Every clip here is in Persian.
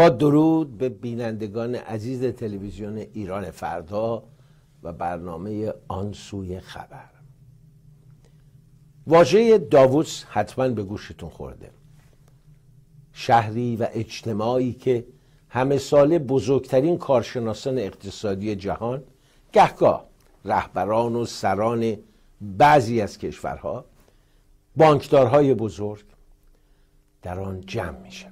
با درود به بینندگان عزیز تلویزیون ایران فردا و برنامه آن سوی خبر واژه داووس حتما به گوشتون خورده شهری و اجتماعی که همه ساله بزرگترین کارشناسان اقتصادی جهان گهگاه رهبران و سران بعضی از کشورها بانکدارهای بزرگ در آن جمع میشن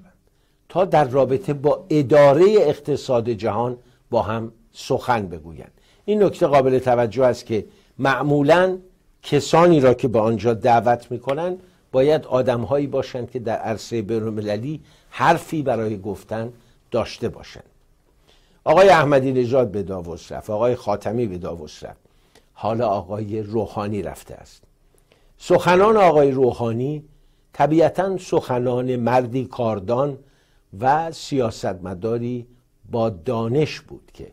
تا در رابطه با اداره اقتصاد جهان با هم سخن بگویند این نکته قابل توجه است که معمولا کسانی را که به آنجا دعوت میکنند باید آدمهایی باشند که در عرصه بینالمللی حرفی برای گفتن داشته باشند آقای احمدی نژاد به داووس رفت آقای خاتمی به داووس رفت حالا آقای روحانی رفته است سخنان آقای روحانی طبیعتا سخنان مردی کاردان و سیاستمداری با دانش بود که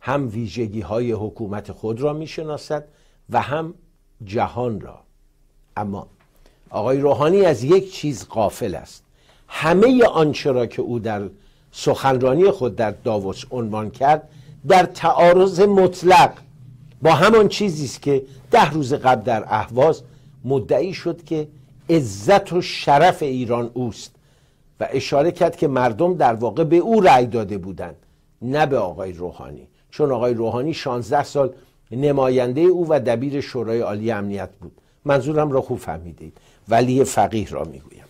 هم ویژگی های حکومت خود را میشناسد و هم جهان را اما آقای روحانی از یک چیز قافل است همه آنچه را که او در سخنرانی خود در داووس عنوان کرد در تعارض مطلق با همان چیزی است که ده روز قبل در اهواز مدعی شد که عزت و شرف ایران اوست و اشاره کرد که مردم در واقع به او رأی داده بودند نه به آقای روحانی چون آقای روحانی 16 سال نماینده او و دبیر شورای عالی امنیت بود منظورم را خوب فهمیدید ولی فقیه را میگویم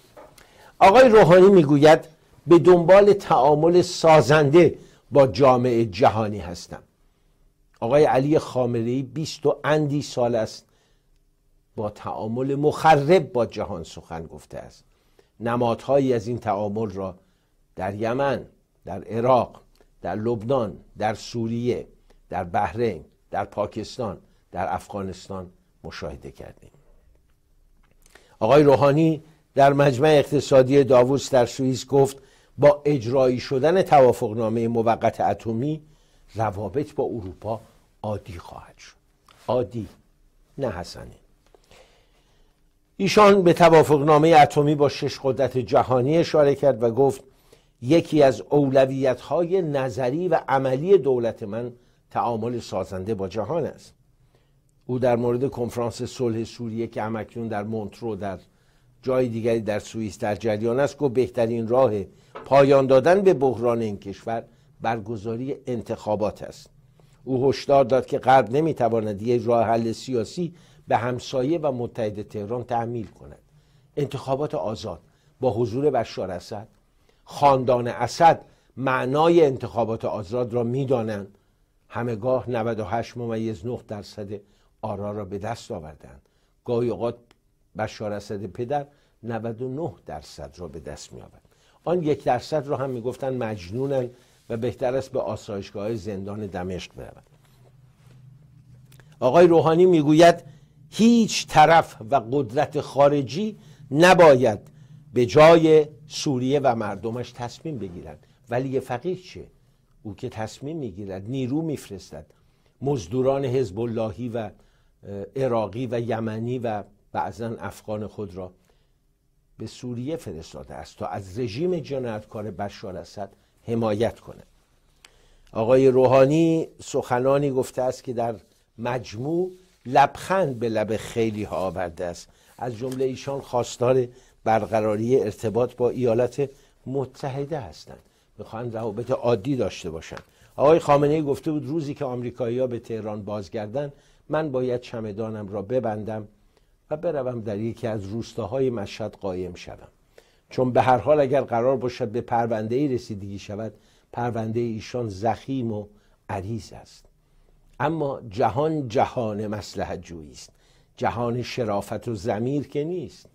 آقای روحانی میگوید به دنبال تعامل سازنده با جامعه جهانی هستم آقای علی خامری بیست و اندی سال است با تعامل مخرب با جهان سخن گفته است نمادهایی از این تعامل را در یمن در عراق در لبنان در سوریه در بحرین در پاکستان در افغانستان مشاهده کردیم آقای روحانی در مجمع اقتصادی داووس در سوئیس گفت با اجرایی شدن توافقنامه موقت اتمی روابط با اروپا عادی خواهد شد عادی نه حسنی ایشان به توافقنامه اتمی با شش قدرت جهانی اشاره کرد و گفت یکی از اولویت های نظری و عملی دولت من تعامل سازنده با جهان است او در مورد کنفرانس صلح سوریه که همکنون در مونترو در جای دیگری در سوئیس در جریان است گفت بهترین راه پایان دادن به بحران این کشور برگزاری انتخابات است او هشدار داد که غرب نمیتواند یک راه حل سیاسی به همسایه و متحد تهران تعمیل کند انتخابات آزاد با حضور بشار اسد خاندان اسد معنای انتخابات آزاد را میدانند همگاه 98 ممیز 9 درصد آرا را به دست آوردند گاهی اوقات بشار اسد پدر 99 درصد را به دست می آورد آن یک درصد را هم میگفتند مجنونن و بهتر است به آسایشگاه زندان دمشق بروند آقای روحانی میگوید هیچ طرف و قدرت خارجی نباید به جای سوریه و مردمش تصمیم بگیرند ولی فقیه چه او که تصمیم میگیرد نیرو میفرستد مزدوران حزب اللهی و عراقی و یمنی و بعضا افغان خود را به سوریه فرستاده است تا از رژیم جنایتکار بشار اسد حمایت کنه. آقای روحانی سخنانی گفته است که در مجموع لبخند به لب خیلی ها آورده است از جمله ایشان خواستار برقراری ارتباط با ایالات متحده هستند میخواهند روابط عادی داشته باشند آقای خامنه ای گفته بود روزی که ها به تهران بازگردن من باید چمدانم را ببندم و بروم در یکی از روستاهای مشهد قایم شوم چون به هر حال اگر قرار باشد به پرونده ای رسیدگی شود پرونده ایشان زخیم و عریض است اما جهان جهان مسلح جویی است جهان شرافت و زمیر که نیست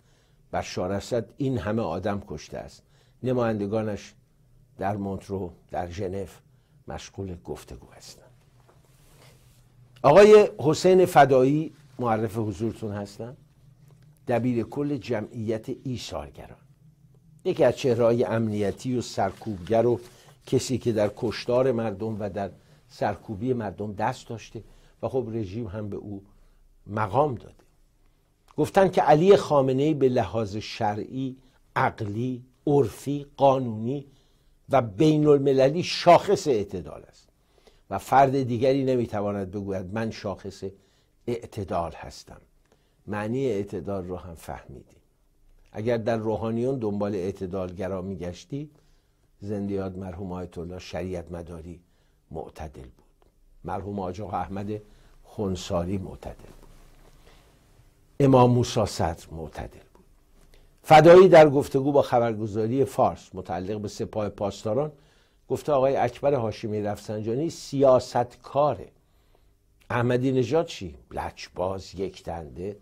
بر شارست این همه آدم کشته است نمایندگانش در مونترو در ژنو مشغول گفتگو هستند آقای حسین فدایی معرف حضورتون هستند دبیر کل جمعیت سالگران یکی از چهرهای امنیتی و سرکوبگر و کسی که در کشتار مردم و در سرکوبی مردم دست داشته و خب رژیم هم به او مقام داده گفتن که علی خامنه به لحاظ شرعی عقلی عرفی قانونی و بین المللی شاخص اعتدال است و فرد دیگری نمیتواند بگوید من شاخص اعتدال هستم معنی اعتدال رو هم فهمیدیم اگر در روحانیون دنبال اعتدالگرا میگشتی زندیاد مرحوم آیت الله شریعت مداری معتدل بود مرحوم آجاق احمد خونساری معتدل بود امام موسا صدر معتدل بود فدایی در گفتگو با خبرگزاری فارس متعلق به سپاه پاسداران گفته آقای اکبر هاشمی رفسنجانی کاره احمدی نژاد چی لچباز یک دنده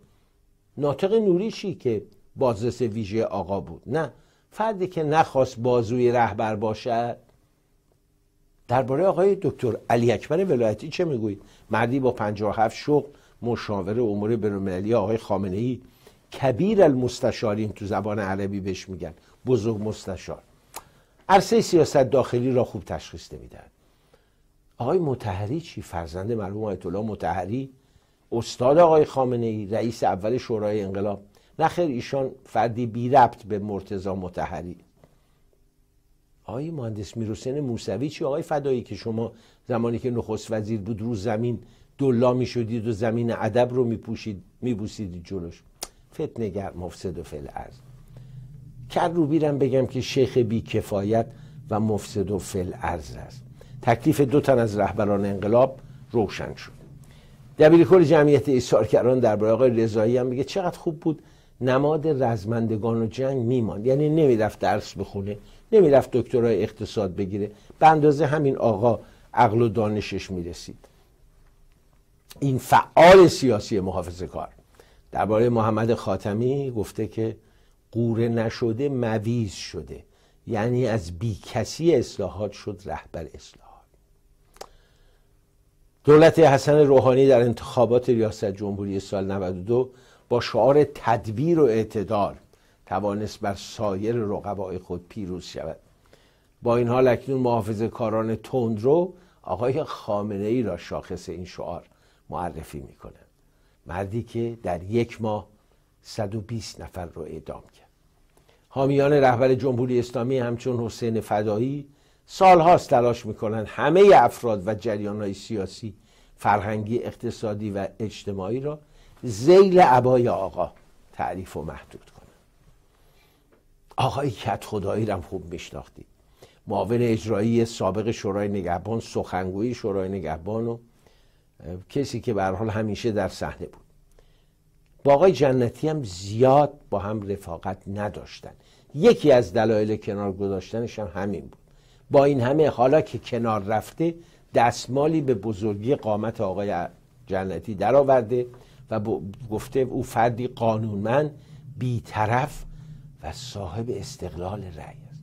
ناطق نوری چی که بازرس ویژه آقا بود نه فردی که نخواست بازوی رهبر باشد درباره آقای دکتر علی اکبر ولایتی چه میگویید مردی با 57 شغل مشاور امور بینالمللی آقای خامنه ای کبیر المستشارین تو زبان عربی بهش میگن بزرگ مستشار عرصه سیاست داخلی را خوب تشخیص نمیدن آقای متحری چی فرزند مرحوم آیت الله متحری استاد آقای خامنه ای رئیس اول شورای انقلاب نخیر ایشان فردی بی ربط به مرتضی متحری آقای مهندس میروسین موسوی چی آقای فدایی که شما زمانی که نخست وزیر بود رو زمین دلا می شدید و زمین ادب رو می پوشید می جلوش فتنگر مفسد و فلعرز کر رو بیرم بگم که شیخ بی کفایت و مفسد و ارز است تکلیف دو تن از رهبران انقلاب روشن شد دبیر کل جمعیت ایثارگران برای آقای رضایی هم میگه چقدر خوب بود نماد رزمندگان و جنگ میمان یعنی نمیرفت درس بخونه نمیرفت دکترای اقتصاد بگیره به اندازه همین آقا عقل و دانشش میرسید این فعال سیاسی محافظ کار درباره محمد خاتمی گفته که قوره نشده مویز شده یعنی از بی کسی اصلاحات شد رهبر اصلاحات دولت حسن روحانی در انتخابات ریاست جمهوری سال 92 با شعار تدبیر و اعتدال توانست بر سایر رقبای خود پیروز شود با این حال اکنون محافظ کاران تندرو آقای خامنه ای را شاخص این شعار معرفی میکنه مردی که در یک ماه 120 نفر را اعدام کرد حامیان رهبر جمهوری اسلامی همچون حسین فدایی سالهاست تلاش میکنند همه افراد و جریانهای سیاسی فرهنگی اقتصادی و اجتماعی را زیل عبای آقا تعریف و محدود آقای کت خدایی رو خوب میشناختید معاون اجرایی سابق شورای نگهبان سخنگوی شورای نگهبان و کسی که به حال همیشه در صحنه بود با آقای جنتی هم زیاد با هم رفاقت نداشتن یکی از دلایل کنار گذاشتنش هم همین بود با این همه حالا که کنار رفته دستمالی به بزرگی قامت آقای جنتی درآورده و گفته او فردی قانونمند بیطرف و صاحب استقلال رأی است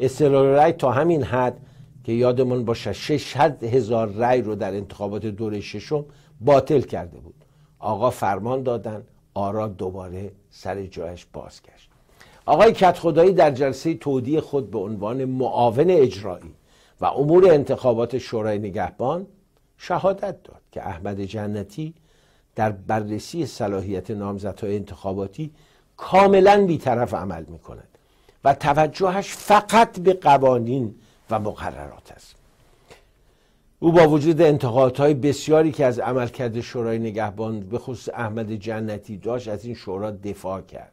استقلال رای تا همین حد که یادمون باشه 600 هزار رأی رو در انتخابات دوره ششم باطل کرده بود آقا فرمان دادن آرا دوباره سر جایش بازگشت آقای کتخدایی در جلسه تودی خود به عنوان معاون اجرایی و امور انتخابات شورای نگهبان شهادت داد که احمد جنتی در بررسی صلاحیت نامزدهای انتخاباتی کاملا بیطرف عمل می کند و توجهش فقط به قوانین و مقررات است او با وجود انتقادهای بسیاری که از عملکرد شورای نگهبان به خصوص احمد جنتی داشت از این شورا دفاع کرد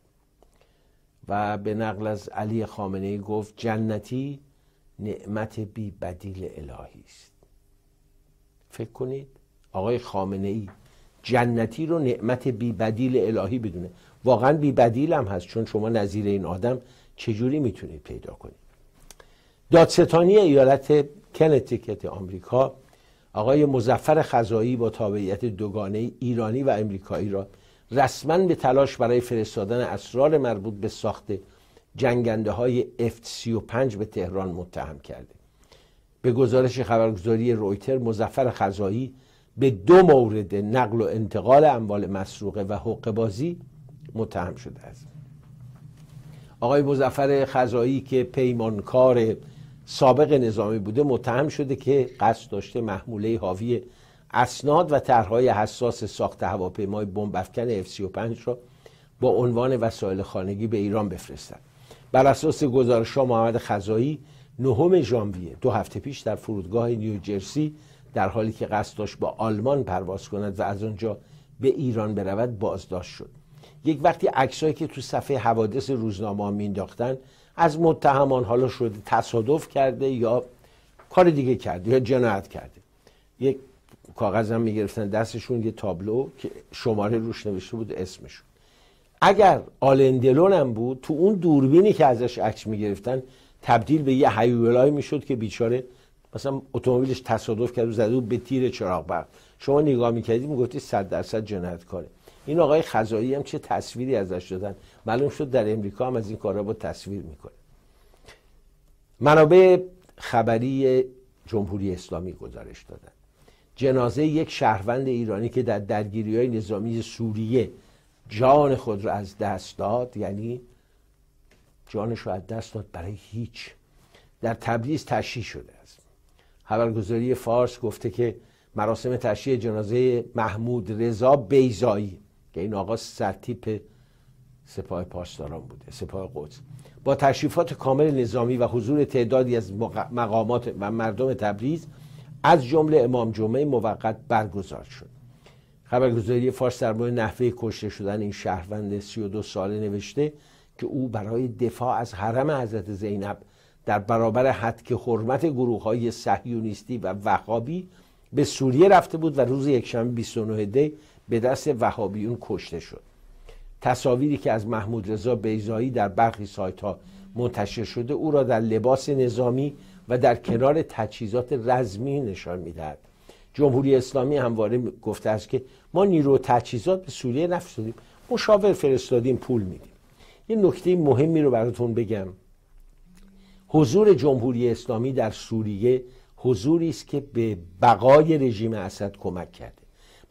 و به نقل از علی خامنه گفت جنتی نعمت بی بدیل الهی است فکر کنید آقای خامنه ای جنتی رو نعمت بی بدیل الهی بدونه واقعا بی بدیل هم هست چون شما نظیر این آدم چجوری میتونید پیدا کنید دادستانی ایالت کنتیکت آمریکا آقای مزفر خزایی با تابعیت دوگانه ایرانی و امریکایی را رسما به تلاش برای فرستادن اسرار مربوط به ساخت جنگنده های F-35 به تهران متهم کرده به گزارش خبرگزاری رویتر مزفر خزایی به دو مورد نقل و انتقال اموال مسروقه و حقوق بازی متهم شده است آقای مزفر خزایی که پیمانکار سابق نظامی بوده متهم شده که قصد داشته محموله حاوی اسناد و طرحهای حساس ساخت هواپیمای بمب افکن اف 35 را با عنوان وسایل خانگی به ایران بفرستد بر اساس گزارش محمد خزایی نهم ژانویه دو هفته پیش در فرودگاه نیوجرسی در حالی که قصد داشت با آلمان پرواز کند و از آنجا به ایران برود بازداشت شد یک وقتی عکسایی که تو صفحه حوادث روزنامه ها مینداختن از متهمان حالا شده تصادف کرده یا کار دیگه کرده یا جنایت کرده یک کاغذ هم میگرفتن دستشون یه تابلو که شماره روش نوشته بود اسمشون اگر آلندلون هم بود تو اون دوربینی که ازش عکس میگرفتن تبدیل به یه می میشد که بیچاره مثلا اتومبیلش تصادف کرد و زده بود به تیر چراغ برق شما نگاه میکردی میگفتی 100 درصد کاره. این آقای خزایی هم چه تصویری ازش دادن معلوم شد در امریکا هم از این کارا با تصویر میکنه منابع خبری جمهوری اسلامی گزارش دادن جنازه یک شهروند ایرانی که در درگیری های نظامی سوریه جان خود را از دست داد یعنی جانش را از دست داد برای هیچ در تبریز تشییع شده است خبرگزاری فارس گفته که مراسم تشییع جنازه محمود رضا بیزایی که این آقا سرتیپ سپاه پاسداران بوده سپاه قدس با تشریفات کامل نظامی و حضور تعدادی از مقامات و مردم تبریز از جمله امام جمعه موقت برگزار شد خبرگزاری فارس در مورد نحوه کشته شدن این شهروند 32 ساله نوشته که او برای دفاع از حرم حضرت زینب در برابر حدک حرمت گروه های سهیونیستی و وهابی به سوریه رفته بود و روز یکشنبه 29 دی به دست وهابیون کشته شد تصاویری که از محمود رضا بیزایی در برخی سایت ها منتشر شده او را در لباس نظامی و در کنار تجهیزات رزمی نشان میدهد جمهوری اسلامی همواره گفته است که ما نیرو تجهیزات به سوریه نفرستادیم مشاور فرستادیم پول میدیم یه نکته مهمی رو براتون بگم حضور جمهوری اسلامی در سوریه حضوری است که به بقای رژیم اسد کمک کرد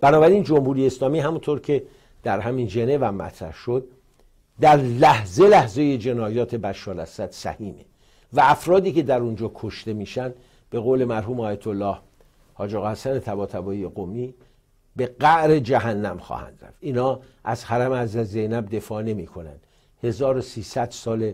بنابراین جمهوری اسلامی همونطور که در همین جنه و مطرح شد در لحظه لحظه جنایات بشار اسد سهیمه و افرادی که در اونجا کشته میشن به قول مرحوم آیت الله حاج آقا حسن طباطبایی قمی به قعر جهنم خواهند رفت اینا از حرم حضرت زینب دفاع نمی کنند 1300 سال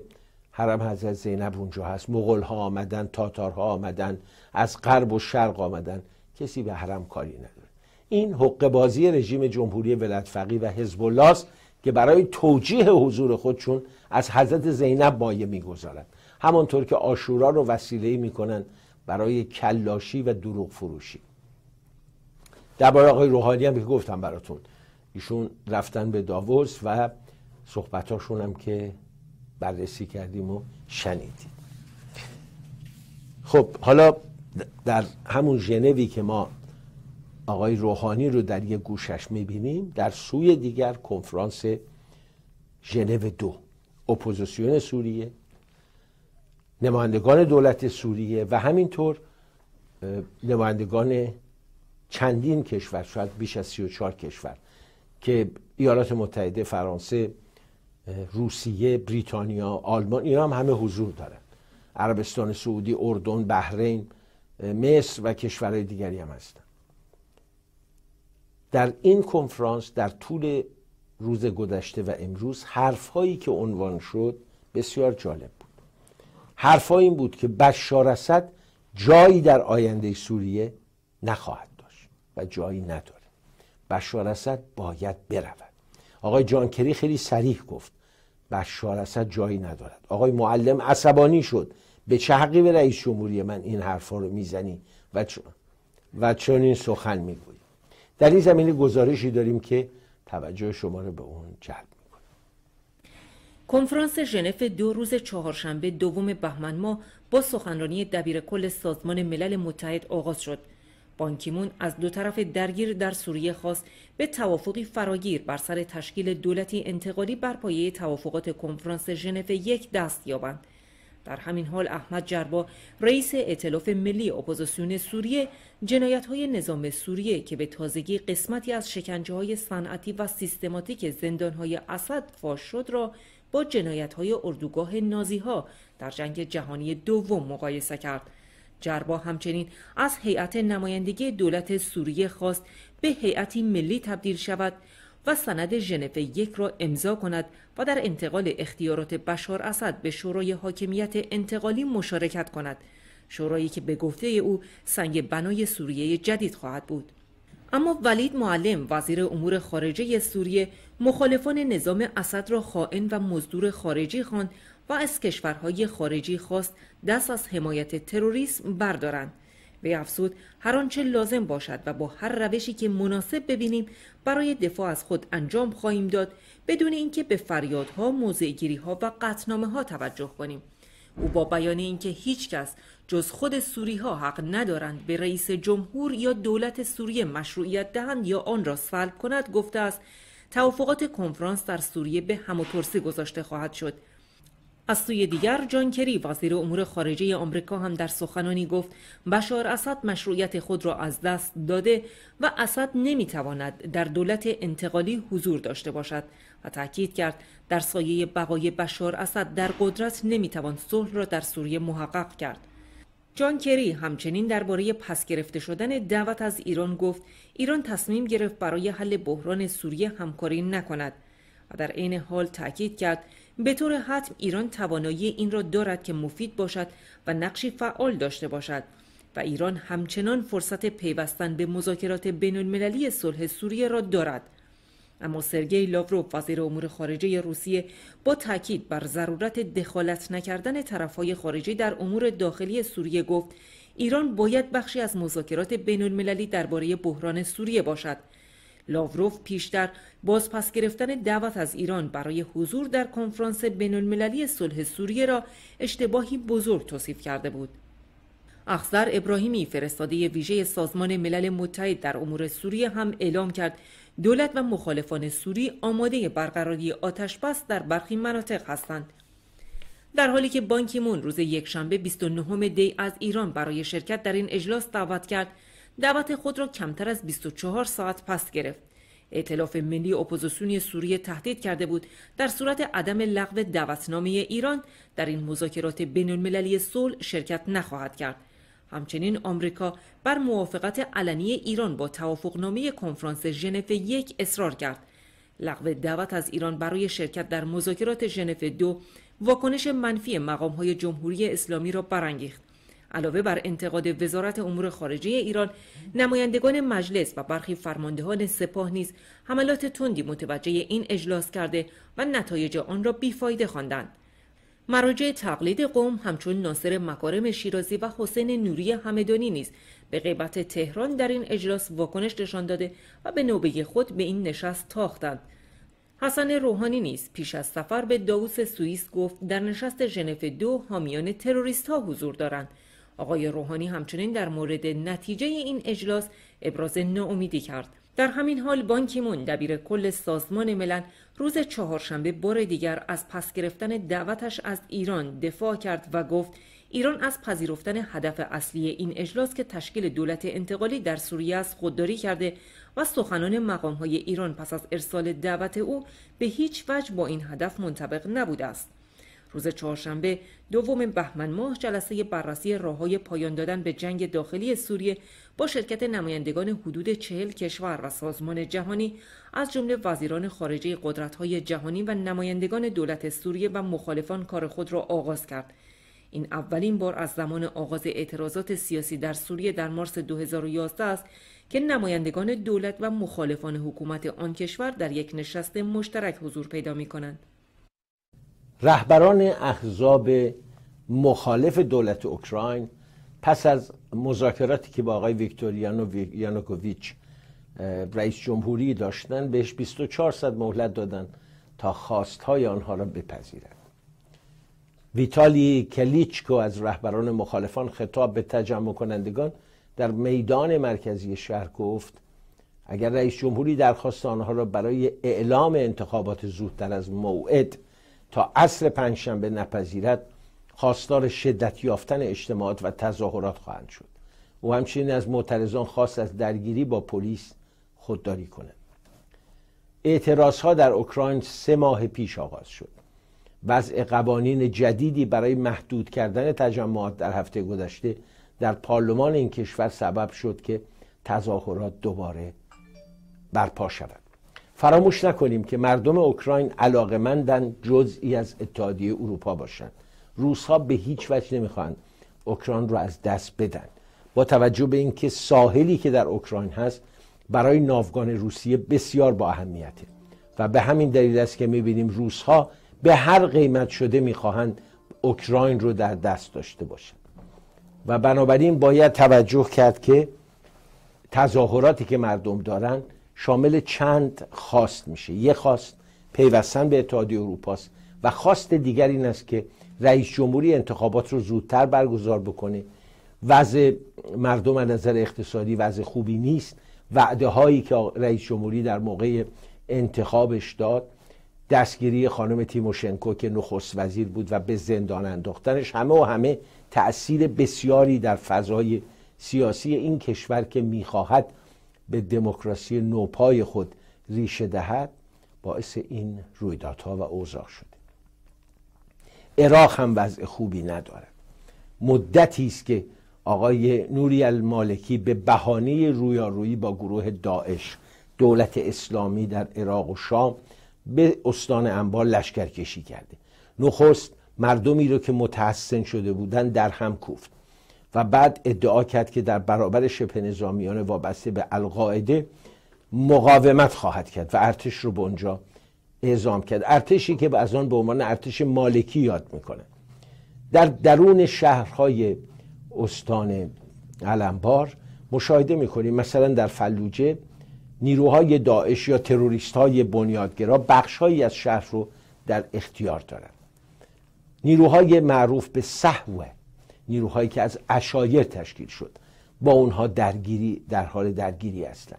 حرم حضرت زینب اونجا هست مغول ها آمدن تاتارها آمدن از غرب و شرق آمدن کسی به حرم کاری نداره این حقه بازی رژیم جمهوری ولایت فقیه و حزب که برای توجیه حضور خودشون از حضرت زینب مایه میگذارند همانطور که آشورا رو وسیله میکنن برای کلاشی و دروغ فروشی درباره آقای روحانی هم که گفتم براتون ایشون رفتن به داووس و صحبتاشون هم که بررسی کردیم و شنیدیم. خب حالا در همون ژنوی که ما آقای روحانی رو در یک گوشش میبینیم در سوی دیگر کنفرانس ژنو دو اپوزیسیون سوریه نمایندگان دولت سوریه و همینطور نمایندگان چندین کشور شاید بیش از 34 کشور که ایالات متحده فرانسه روسیه بریتانیا آلمان اینا هم همه حضور دارن عربستان سعودی اردن بحرین مصر و کشورهای دیگری هم هستن در این کنفرانس در طول روز گذشته و امروز حرف هایی که عنوان شد بسیار جالب بود حرف این بود که بشار اسد جایی در آینده سوریه نخواهد داشت و جایی نداره بشار اسد باید برود آقای جانکری خیلی سریح گفت بشار اسد جایی ندارد آقای معلم عصبانی شد به چه حقی به رئیس جمهوری من این حرفا رو میزنی و چون و چون این سخن میگویی در این گزارشی داریم که توجه شما را به اون جلب کنفرانس ژنو دو روز چهارشنبه دوم بهمن ماه با سخنرانی دبیر کل سازمان ملل متحد آغاز شد. بانکیمون از دو طرف درگیر در سوریه خواست به توافقی فراگیر بر سر تشکیل دولتی انتقالی بر پایه توافقات کنفرانس ژنو یک دست یابند. در همین حال احمد جربا رئیس اطلاف ملی اپوزیسیون سوریه جنایت های نظام سوریه که به تازگی قسمتی از شکنجه های صنعتی و سیستماتیک زندان های اسد فاش شد را با جنایت های اردوگاه نازی ها در جنگ جهانی دوم مقایسه کرد جربا همچنین از هیئت نمایندگی دولت سوریه خواست به هیئتی ملی تبدیل شود و سند ژنو یک را امضا کند و در انتقال اختیارات بشار اسد به شورای حاکمیت انتقالی مشارکت کند شورایی که به گفته او سنگ بنای سوریه جدید خواهد بود اما ولید معلم وزیر امور خارجه سوریه مخالفان نظام اسد را خائن و مزدور خارجی خواند و از کشورهای خارجی خواست دست از حمایت تروریسم بردارند وی افسود هر آنچه لازم باشد و با هر روشی که مناسب ببینیم برای دفاع از خود انجام خواهیم داد بدون اینکه به فریادها موضعگیریها و قطنامه ها توجه کنیم او با بیان اینکه کس جز خود سوری ها حق ندارند به رئیس جمهور یا دولت سوریه مشروعیت دهند یا آن را سلب کند گفته است توافقات کنفرانس در سوریه به هموترسی گذاشته خواهد شد از سوی دیگر جان کری وزیر امور خارجه آمریکا هم در سخنانی گفت بشار اسد مشروعیت خود را از دست داده و اسد نمیتواند در دولت انتقالی حضور داشته باشد و تاکید کرد در سایه بقای بشار اسد در قدرت نمیتوان صلح را در سوریه محقق کرد جان کری همچنین درباره پس گرفته شدن دعوت از ایران گفت ایران تصمیم گرفت برای حل بحران سوریه همکاری نکند و در عین حال تاکید کرد به طور حتم ایران توانایی این را دارد که مفید باشد و نقشی فعال داشته باشد و ایران همچنان فرصت پیوستن به مذاکرات بین المللی صلح سوریه را دارد اما سرگی لاوروف وزیر امور خارجه روسیه با تاکید بر ضرورت دخالت نکردن طرفهای خارجی در امور داخلی سوریه گفت ایران باید بخشی از مذاکرات بین المللی درباره بحران سوریه باشد لاوروف پیشتر بازپس گرفتن دعوت از ایران برای حضور در کنفرانس المللی صلح سوریه را اشتباهی بزرگ توصیف کرده بود. اخزر ابراهیمی فرستاده ویژه سازمان ملل متحد در امور سوریه هم اعلام کرد دولت و مخالفان سوری آماده برقراری آتش در برخی مناطق هستند. در حالی که بانکیمون روز یکشنبه 29 دی از ایران برای شرکت در این اجلاس دعوت کرد دعوت خود را کمتر از 24 ساعت پس گرفت ائتلاف ملی اپوزیسیونی سوریه تهدید کرده بود در صورت عدم لغو دعوتنامه ایران در این مذاکرات بین المللی صلح شرکت نخواهد کرد همچنین آمریکا بر موافقت علنی ایران با توافقنامه کنفرانس ژنو یک اصرار کرد لغو دعوت از ایران برای شرکت در مذاکرات ژنو دو واکنش منفی های جمهوری اسلامی را برانگیخت علاوه بر انتقاد وزارت امور خارجه ایران نمایندگان مجلس و برخی فرماندهان سپاه نیز حملات تندی متوجه این اجلاس کرده و نتایج آن را بیفایده خواندند مراجع تقلید قوم همچون ناصر مکارم شیرازی و حسین نوری همدانی نیز به غیبت تهران در این اجلاس واکنش نشان داده و به نوبه خود به این نشست تاختند حسن روحانی نیز پیش از سفر به داووس سوئیس گفت در نشست ژنو دو حامیان تروریست ها حضور دارند آقای روحانی همچنین در مورد نتیجه این اجلاس ابراز ناامیدی کرد در همین حال بانکیمون دبیر کل سازمان ملل روز چهارشنبه بار دیگر از پس گرفتن دعوتش از ایران دفاع کرد و گفت ایران از پذیرفتن هدف اصلی این اجلاس که تشکیل دولت انتقالی در سوریه است خودداری کرده و سخنان مقام های ایران پس از ارسال دعوت او به هیچ وجه با این هدف منطبق نبوده است. روز چهارشنبه دوم بهمن ماه جلسه بررسی راههای پایان دادن به جنگ داخلی سوریه با شرکت نمایندگان حدود چهل کشور و سازمان جهانی از جمله وزیران خارجه قدرت‌های جهانی و نمایندگان دولت سوریه و مخالفان کار خود را آغاز کرد این اولین بار از زمان آغاز اعتراضات سیاسی در سوریه در مارس 2011 است که نمایندگان دولت و مخالفان حکومت آن کشور در یک نشست مشترک حضور پیدا می رهبران احزاب مخالف دولت اوکراین پس از مذاکراتی که با آقای ویکتور یانوکوویچ رئیس جمهوری داشتن بهش 24 ساعت مهلت دادن تا خواستهای آنها را بپذیرند ویتالی کلیچکو از رهبران مخالفان خطاب به تجمع کنندگان در میدان مرکزی شهر گفت اگر رئیس جمهوری درخواست آنها را برای اعلام انتخابات زودتر از موعد تا اصل پنجشنبه نپذیرد خواستار شدت یافتن اجتماعات و تظاهرات خواهند شد او همچنین از معترضان خواست از درگیری با پلیس خودداری کنند اعتراض ها در اوکراین سه ماه پیش آغاز شد وضع قوانین جدیدی برای محدود کردن تجمعات در هفته گذشته در پارلمان این کشور سبب شد که تظاهرات دوباره برپا شود فراموش نکنیم که مردم اوکراین مندن جزئی از اتحادیه اروپا باشند ها به هیچ وجه نمیخوان اوکراین رو از دست بدن با توجه به اینکه ساحلی که در اوکراین هست برای ناوگان روسیه بسیار با اهمیته و به همین دلیل است که میبینیم ها به هر قیمت شده میخواهند اوکراین رو در دست داشته باشند و بنابراین باید توجه کرد که تظاهراتی که مردم دارند شامل چند خواست میشه یه خواست پیوستن به اتحادیه اروپاست و خواست دیگر این است که رئیس جمهوری انتخابات رو زودتر برگزار بکنه وضع مردم از نظر اقتصادی وضع خوبی نیست وعده هایی که رئیس جمهوری در موقع انتخابش داد دستگیری خانم تیموشنکو که نخست وزیر بود و به زندان انداختنش همه و همه تأثیر بسیاری در فضای سیاسی این کشور که میخواهد به دموکراسی نوپای خود ریشه دهد باعث این رویدادها و اوضاع شده عراق هم وضع خوبی ندارد مدتی است که آقای نوری المالکی به بهانه رویارویی با گروه داعش دولت اسلامی در عراق و شام به استان انبار لشکرکشی کرده نخست مردمی رو که متحسن شده بودن در هم کوفت و بعد ادعا کرد که در برابر شبه نظامیان وابسته به القاعده مقاومت خواهد کرد و ارتش رو به اونجا اعزام کرد ارتشی که از آن به عنوان ارتش مالکی یاد میکنه در درون شهرهای استان علمبار مشاهده میکنیم مثلا در فلوجه نیروهای داعش یا تروریست های بنیادگرا بخشهایی از شهر رو در اختیار دارند نیروهای معروف به صحوه نیروهایی که از اشایر تشکیل شد با اونها درگیری در حال درگیری هستند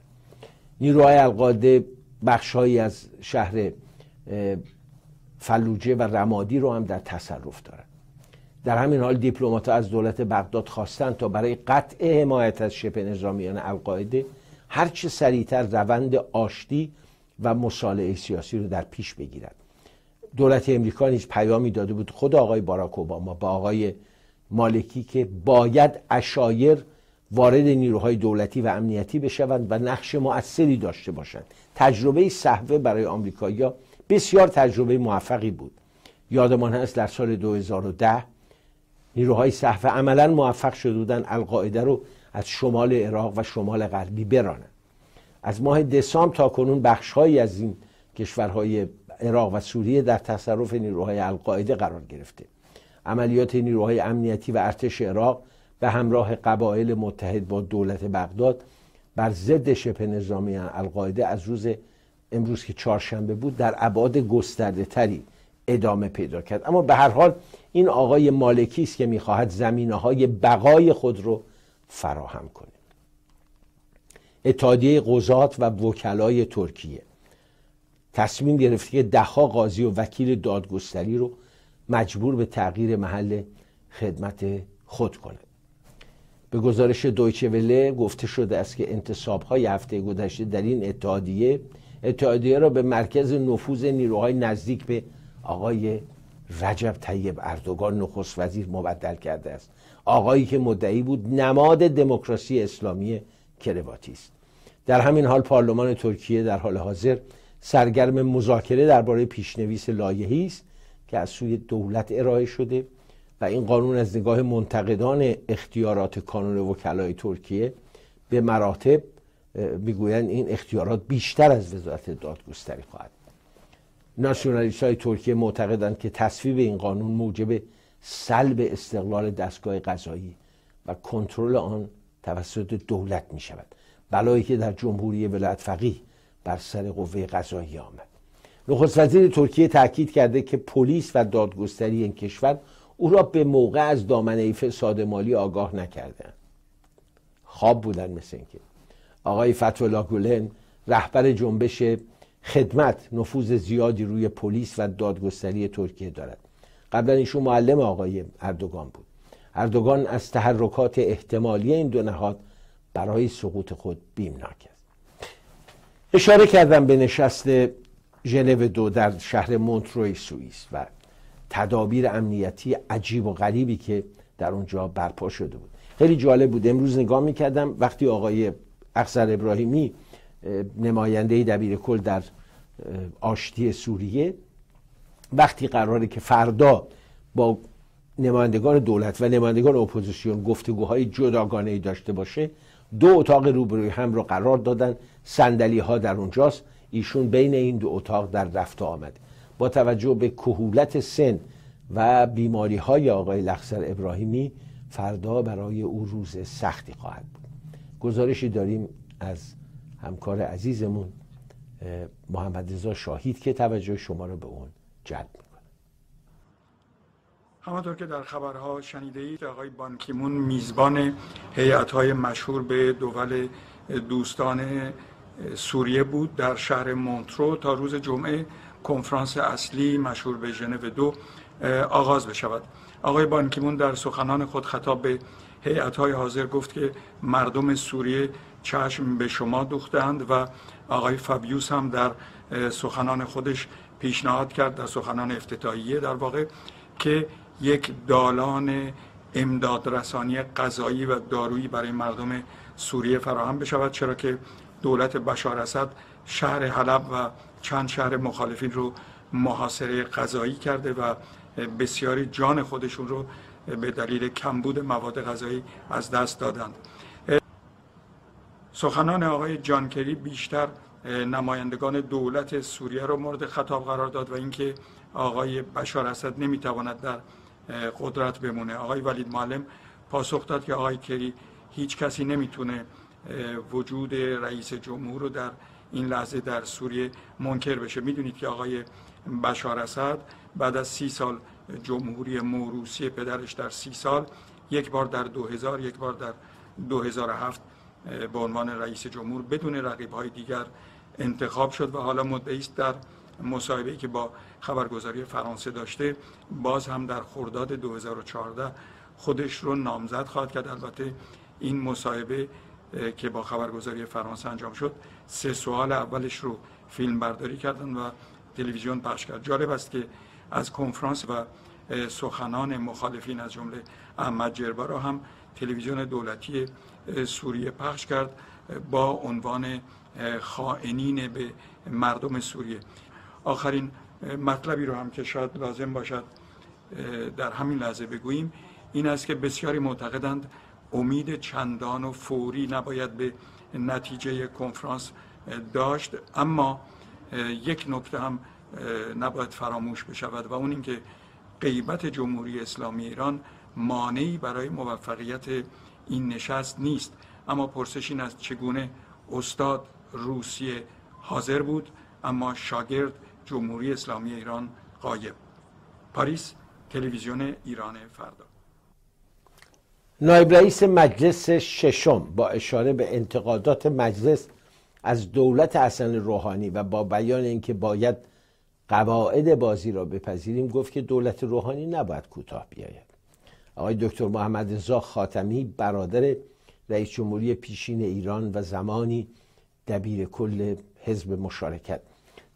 نیروهای القاده بخشهایی از شهر فلوجه و رمادی رو هم در تصرف دارن در همین حال دیپلمات‌ها از دولت بغداد خواستند تا برای قطع حمایت از شبه نظامیان القاعده هرچه سریعتر روند آشتی و مصالحه سیاسی رو در پیش بگیرد دولت امریکا نیز پیامی داده بود خود آقای باراک اوباما با آقای مالکی که باید اشایر وارد نیروهای دولتی و امنیتی بشوند و نقش مؤثری داشته باشند تجربه صحوه برای آمریکایی‌ها بسیار تجربه موفقی بود یادمان هست در سال 2010 نیروهای صحوه عملا موفق شده بودن القاعده رو از شمال عراق و شمال غربی برانند از ماه دسامبر تا کنون بخشهایی از این کشورهای عراق و سوریه در تصرف نیروهای القاعده قرار گرفته عملیات نیروهای امنیتی و ارتش عراق به همراه قبایل متحد با دولت بغداد بر ضد شبه نظامی القاعده از روز امروز که چهارشنبه بود در ابعاد گسترده تری ادامه پیدا کرد اما به هر حال این آقای مالکی است که میخواهد زمینه های بقای خود رو فراهم کنه اتحادیه قضات و وکلای ترکیه تصمیم گرفته که دهها قاضی و وکیل دادگستری رو مجبور به تغییر محل خدمت خود کنه به گزارش دویچه وله گفته شده است که انتصاب های هفته گذشته در این اتحادیه اتحادیه را به مرکز نفوذ نیروهای نزدیک به آقای رجب طیب اردوگان نخست وزیر مبدل کرده است آقایی که مدعی بود نماد دموکراسی اسلامی کرواتی است در همین حال پارلمان ترکیه در حال حاضر سرگرم مذاکره درباره پیشنویس لایحه‌ای است که از سوی دولت ارائه شده و این قانون از نگاه منتقدان اختیارات کانون وکلای ترکیه به مراتب میگویند این اختیارات بیشتر از وزارت دادگستری خواهد ناسیونالیست های ترکیه معتقدند که تصویب این قانون موجب سلب استقلال دستگاه قضایی و کنترل آن توسط دولت می شود بلایی که در جمهوری ولایت فقیه بر سر قوه قضایی آمد نخست وزیر ترکیه تاکید کرده که پلیس و دادگستری این کشور او را به موقع از دامنه فساد مالی آگاه نکردند خواب بودن مثل اینکه آقای فتولا گولن رهبر جنبش خدمت نفوذ زیادی روی پلیس و دادگستری ترکیه دارد قبلا ایشون معلم آقای اردوگان بود اردوگان از تحرکات احتمالی این دو نهاد برای سقوط خود بیمناک است اشاره کردم به نشست ژنو دو در شهر مونتروی سوئیس و تدابیر امنیتی عجیب و غریبی که در اونجا برپا شده بود خیلی جالب بود امروز نگاه میکردم وقتی آقای اخزر ابراهیمی نماینده دبیر کل در آشتی سوریه وقتی قراره که فردا با نمایندگان دولت و نمایندگان اپوزیسیون گفتگوهای جداگانه ای داشته باشه دو اتاق روبروی هم رو قرار دادن صندلی ها در اونجاست ایشون بین این دو اتاق در رفت آمد با توجه به کهولت سن و بیماری های آقای لخسر ابراهیمی فردا برای او روز سختی خواهد بود گزارشی داریم از همکار عزیزمون محمد رضا شاهید که توجه شما را به اون جلب میکنه همانطور که در خبرها شنیده اید آقای بانکیمون میزبان هیئت‌های مشهور به دول دوستانه سوریه بود در شهر مونترو تا روز جمعه کنفرانس اصلی مشهور به ژنو دو آغاز بشود آقای بانکیمون در سخنان خود خطاب به هیئت های حاضر گفت که مردم سوریه چشم به شما دوختند و آقای فابیوس هم در سخنان خودش پیشنهاد کرد در سخنان افتتاحیه در واقع که یک دالان امدادرسانی غذایی و دارویی برای مردم سوریه فراهم بشود چرا که دولت بشار اسد شهر حلب و چند شهر مخالفین رو محاصره غذایی کرده و بسیاری جان خودشون رو به دلیل کمبود مواد غذایی از دست دادند سخنان آقای جانکری بیشتر نمایندگان دولت سوریه رو مورد خطاب قرار داد و اینکه آقای بشار اسد نمیتواند در قدرت بمونه آقای ولید معلم پاسخ داد که آقای کری هیچ کسی نمیتونه وجود رئیس جمهور رو در این لحظه در سوریه منکر بشه میدونید که آقای بشار اسد بعد از سی سال جمهوری موروسی پدرش در سی سال یک بار در 2000 یک بار در 2007 به عنوان رئیس جمهور بدون رقیب های دیگر انتخاب شد و حالا مدعی است در مصاحبه که با خبرگزاری فرانسه داشته باز هم در خرداد 2014 خودش رو نامزد خواهد کرد البته این مصاحبه که با خبرگزاری فرانسه انجام شد سه سوال اولش رو فیلم برداری کردن و تلویزیون پخش کرد جالب است که از کنفرانس و سخنان مخالفین از جمله احمد جربا را هم تلویزیون دولتی سوریه پخش کرد با عنوان خائنین به مردم سوریه آخرین مطلبی رو هم که شاید لازم باشد در همین لحظه بگوییم این است که بسیاری معتقدند امید چندان و فوری نباید به نتیجه کنفرانس داشت اما یک نکته هم نباید فراموش بشود و اون اینکه قیبت جمهوری اسلامی ایران مانعی برای موفقیت این نشست نیست اما پرسش این است چگونه استاد روسیه حاضر بود اما شاگرد جمهوری اسلامی ایران قایب پاریس تلویزیون ایران فردا نایب رئیس مجلس ششم با اشاره به انتقادات مجلس از دولت حسن روحانی و با بیان اینکه باید قواعد بازی را بپذیریم گفت که دولت روحانی نباید کوتاه بیاید آقای دکتر محمد رضا خاتمی برادر رئیس جمهوری پیشین ایران و زمانی دبیر کل حزب مشارکت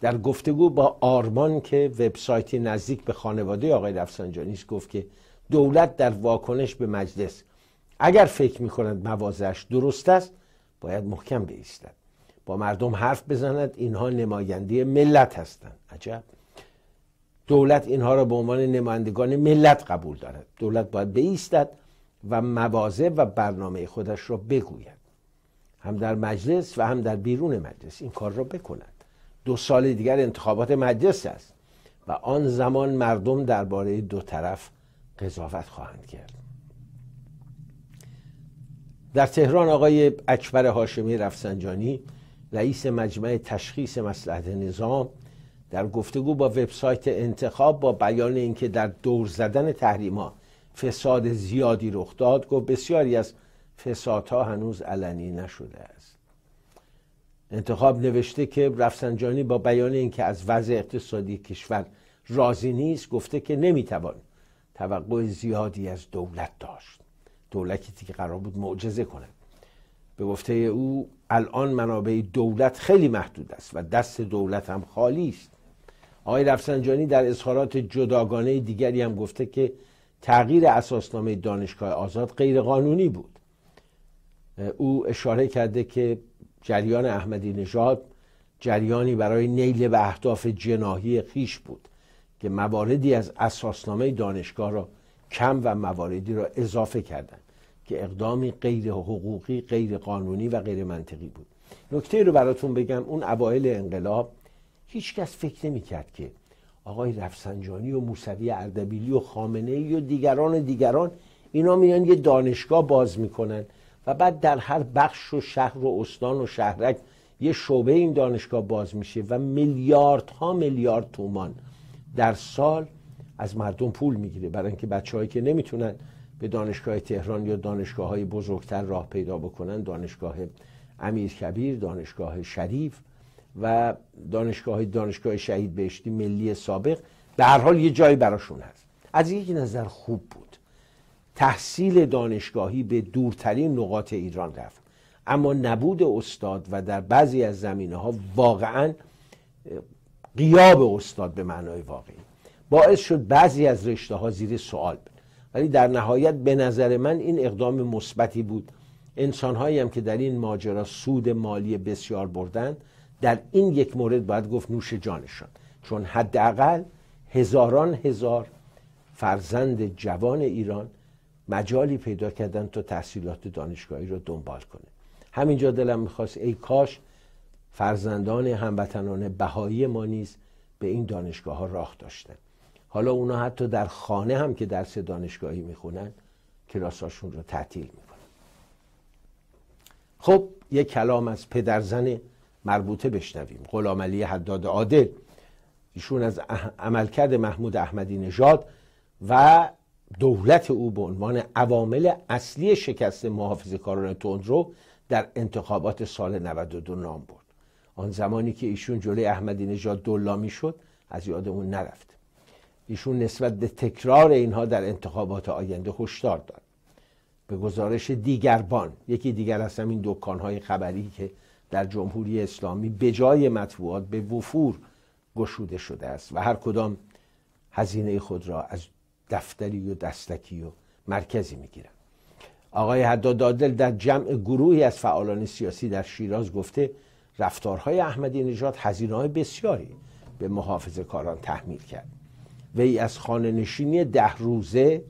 در گفتگو با آرمان که وبسایتی نزدیک به خانواده آقای رفسنجانی گفت که دولت در واکنش به مجلس اگر فکر میکنند موازش درست است باید محکم بیستد با مردم حرف بزند اینها نماینده ملت هستند عجب دولت اینها را به عنوان نمایندگان ملت قبول دارد دولت باید بیستد و موازه و برنامه خودش را بگوید هم در مجلس و هم در بیرون مجلس این کار را بکند دو سال دیگر انتخابات مجلس است و آن زمان مردم درباره دو طرف قضاوت خواهند کرد در تهران آقای اکبر هاشمی رفسنجانی رئیس مجمع تشخیص مسلحت نظام در گفتگو با وبسایت انتخاب با بیان اینکه در دور زدن تحریما فساد زیادی رخ داد گفت بسیاری از فسادها هنوز علنی نشده است انتخاب نوشته که رفسنجانی با بیان اینکه از وضع اقتصادی کشور راضی نیست گفته که نمیتوان توقع زیادی از دولت داشت دولتی که قرار بود معجزه کنه به گفته او الان منابع دولت خیلی محدود است و دست دولت هم خالی است آقای رفسنجانی در اظهارات جداگانه دیگری هم گفته که تغییر اساسنامه دانشگاه آزاد غیر قانونی بود او اشاره کرده که جریان احمدی نژاد جریانی برای نیل به اهداف جناهی خیش بود که مواردی از اساسنامه دانشگاه را کم و مواردی را اضافه کردند که اقدامی غیر حقوقی غیر قانونی و غیر منطقی بود نکته رو براتون بگم اون اوایل انقلاب کس فکر کرد که آقای رفسنجانی و موسوی اردبیلی و خامنه ای و دیگران و دیگران اینا میان یه دانشگاه باز میکنن و بعد در هر بخش و شهر و استان و شهرک یه شعبه این دانشگاه باز میشه و میلیاردها میلیارد تومان در سال از مردم پول میگیره برای اینکه بچههایی که نمیتونن به دانشگاه تهران یا دانشگاه های بزرگتر راه پیدا بکنن دانشگاه امیر کبیر دانشگاه شریف و دانشگاه دانشگاه شهید بهشتی ملی سابق به هر حال یه جایی براشون هست از یک نظر خوب بود تحصیل دانشگاهی به دورترین نقاط ایران رفت اما نبود استاد و در بعضی از زمینه ها واقعا قیاب استاد به معنای واقعی باعث شد بعضی از رشته ها زیر سوال بره ولی در نهایت به نظر من این اقدام مثبتی بود انسان هایی هم که در این ماجرا سود مالی بسیار بردن در این یک مورد باید گفت نوش جانشان چون حداقل هزاران هزار فرزند جوان ایران مجالی پیدا کردن تا تحصیلات دانشگاهی را دنبال کنه همینجا دلم میخواست ای کاش فرزندان هموطنان بهایی ما نیز به این دانشگاه ها راه داشتند حالا اونا حتی در خانه هم که درس دانشگاهی میخونن کلاساشون رو تعطیل میکنن خب یک کلام از پدرزن مربوطه بشنویم غلام علی حداد عادل ایشون از عملکرد محمود احمدی نژاد و دولت او به عنوان عوامل اصلی شکست محافظ کاران تندرو در انتخابات سال 92 نام برد آن زمانی که ایشون جلوی احمدی نژاد دلا شد از یادمون نرفته ایشون نسبت به تکرار اینها در انتخابات آینده هشدار داد به گزارش دیگربان یکی دیگر از همین دکانهای خبری که در جمهوری اسلامی به جای مطبوعات به وفور گشوده شده است و هر کدام هزینه خود را از دفتری و دستکی و مرکزی میگیرند آقای حداد در جمع گروهی از فعالان سیاسی در شیراز گفته رفتارهای احمدی نژاد هزینه های بسیاری به محافظ کاران تحمیل کرد وی از خانه نشینی ده روزه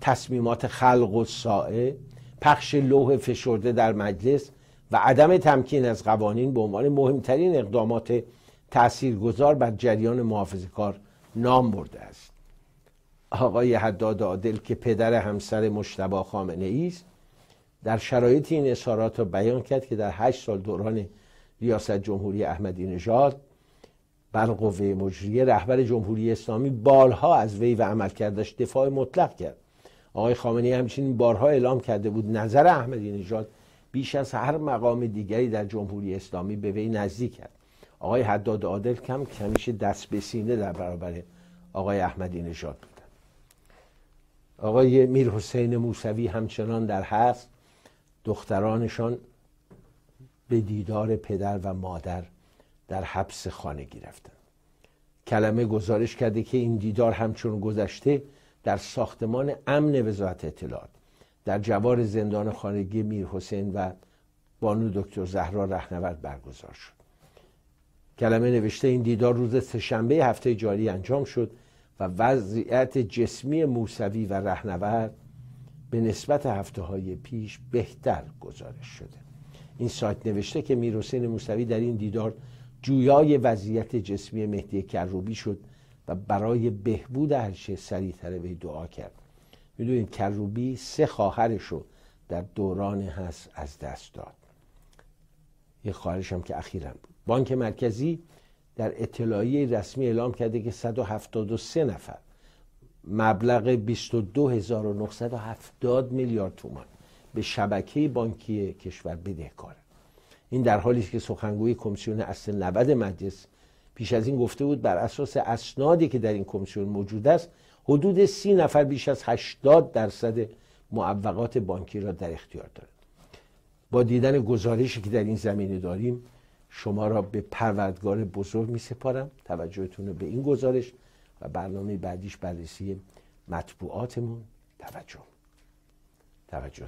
تصمیمات خلق و سائه پخش لوح فشرده در مجلس و عدم تمکین از قوانین به عنوان مهمترین اقدامات تاثیرگذار بر جریان محافظه کار نام برده است آقای حداد عادل که پدر همسر مشتبه خامنه است در شرایط این اظهارات را بیان کرد که در هشت سال دوران ریاست جمهوری احمدی نژاد بر قوه مجریه رهبر جمهوری اسلامی بارها از وی و عملکردش دفاع مطلق کرد آقای خامنی همچنین بارها اعلام کرده بود نظر احمدی نژاد بیش از هر مقام دیگری در جمهوری اسلامی به وی نزدیک کرد. آقای حداد عادل کم کمیش دست به سینه در برابر آقای احمدی نژاد بود آقای میر حسین موسوی همچنان در هست دخترانشان به دیدار پدر و مادر در حبس خانگی رفتند کلمه گزارش کرده که این دیدار همچون گذشته در ساختمان امن وزارت اطلاعات در جوار زندان خانگی میر حسین و بانو دکتر زهرا رهنورد برگزار شد کلمه نوشته این دیدار روز سهشنبه هفته جاری انجام شد و وضعیت جسمی موسوی و رهنورد به نسبت هفته های پیش بهتر گزارش شده این سایت نوشته که میر حسین موسوی در این دیدار جویای وضعیت جسمی مهدی کروبی شد و برای بهبود هرچه تره به دعا کرد میدونید کروبی سه خواهرش رو در دوران هست از دست داد یه خواهرش هم که اخیرم بود بانک مرکزی در اطلاعیه رسمی اعلام کرده که 173 نفر مبلغ 22970 میلیارد تومان به شبکه بانکی کشور بدهکار این در حالی که سخنگوی کمیسیون اصل 90 مجلس پیش از این گفته بود بر اساس اسنادی که در این کمیسیون موجود است حدود سی نفر بیش از 80 درصد معوقات بانکی را در اختیار دارد. با دیدن گزارشی که در این زمینه داریم شما را به پروردگار بزرگ می سپارم توجهتون رو به این گزارش و برنامه بعدیش بررسی مطبوعاتمون توجه توجه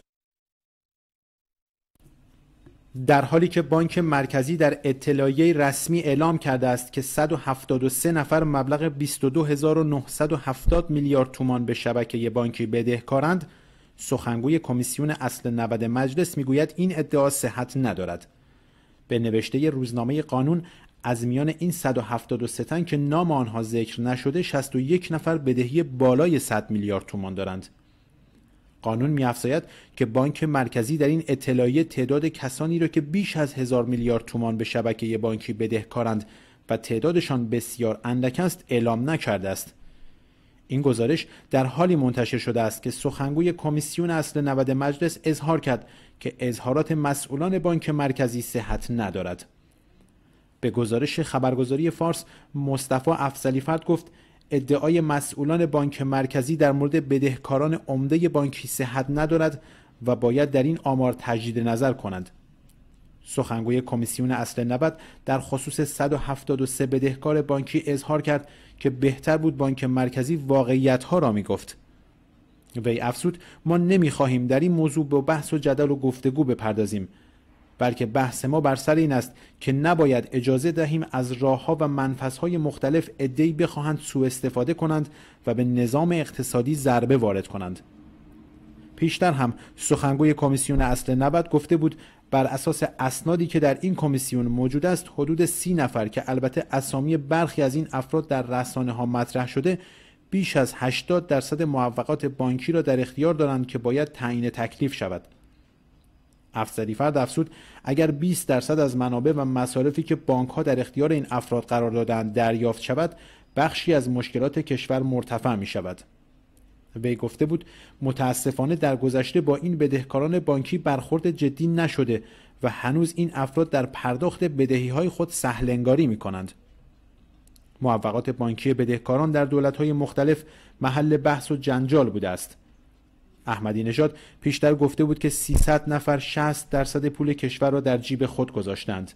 در حالی که بانک مرکزی در اطلاعیه رسمی اعلام کرده است که 173 نفر مبلغ 22970 میلیارد تومان به شبکه بانکی بدهکارند سخنگوی کمیسیون اصل 90 مجلس میگوید این ادعا صحت ندارد به نوشته روزنامه قانون از میان این 173 تن که نام آنها ذکر نشده 61 نفر بدهی بالای 100 میلیارد تومان دارند قانون میافزاید که بانک مرکزی در این اطلاعیه تعداد کسانی را که بیش از هزار میلیارد تومان به شبکه بانکی بدهکارند و تعدادشان بسیار اندک است اعلام نکرده است این گزارش در حالی منتشر شده است که سخنگوی کمیسیون اصل 90 مجلس اظهار کرد که اظهارات مسئولان بانک مرکزی صحت ندارد به گزارش خبرگزاری فارس مصطفی افزلی گفت ادعای مسئولان بانک مرکزی در مورد بدهکاران عمده بانکی صحت ندارد و باید در این آمار تجدید نظر کنند سخنگوی کمیسیون اصل نبد در خصوص 173 بدهکار بانکی اظهار کرد که بهتر بود بانک مرکزی واقعیت ها را می گفت. وی افزود ما نمیخواهیم در این موضوع به بحث و جدل و گفتگو بپردازیم بلکه بحث ما بر سر این است که نباید اجازه دهیم از راهها و منفذهای مختلف عدهای بخواهند سوء استفاده کنند و به نظام اقتصادی ضربه وارد کنند پیشتر هم سخنگوی کمیسیون اصل 90 گفته بود بر اساس اسنادی که در این کمیسیون موجود است حدود سی نفر که البته اسامی برخی از این افراد در رسانه ها مطرح شده بیش از 80 درصد موفقات بانکی را در اختیار دارند که باید تعیین تکلیف شود افسری فرد افسود اگر 20 درصد از منابع و مصارفی که بانک ها در اختیار این افراد قرار دادند دریافت شود بخشی از مشکلات کشور مرتفع می شود وی گفته بود متاسفانه در گذشته با این بدهکاران بانکی برخورد جدی نشده و هنوز این افراد در پرداخت بدهی های خود سهلنگاری می کنند. موفقات بانکی بدهکاران در دولت های مختلف محل بحث و جنجال بوده است. احمدی نژاد پیشتر گفته بود که 300 نفر 60 درصد پول کشور را در جیب خود گذاشتند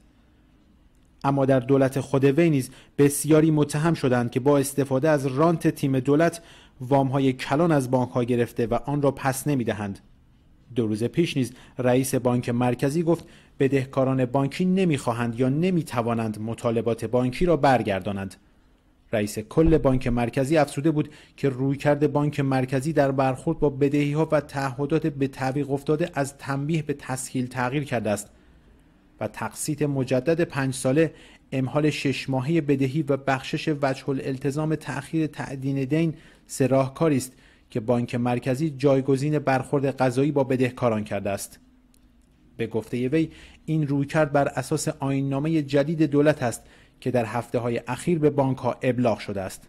اما در دولت خود وی نیز بسیاری متهم شدند که با استفاده از رانت تیم دولت وام های کلان از بانک ها گرفته و آن را پس نمی دهند. دو روز پیش نیز رئیس بانک مرکزی گفت بدهکاران بانکی نمیخواهند یا نمی توانند مطالبات بانکی را برگردانند رئیس کل بانک مرکزی افسوده بود که رویکرد بانک مرکزی در برخورد با بدهی ها و تعهدات به تعویق افتاده از تنبیه به تسهیل تغییر کرده است و تقسیط مجدد پنج ساله امحال شش ماهی بدهی و بخشش وجه التزام تأخیر تعدین دین سراحکاری است که بانک مرکزی جایگزین برخورد قضایی با بدهکاران کرده است به گفته وی این رویکرد بر اساس آیننامه جدید دولت است که در هفته های اخیر به بانک ها ابلاغ شده است.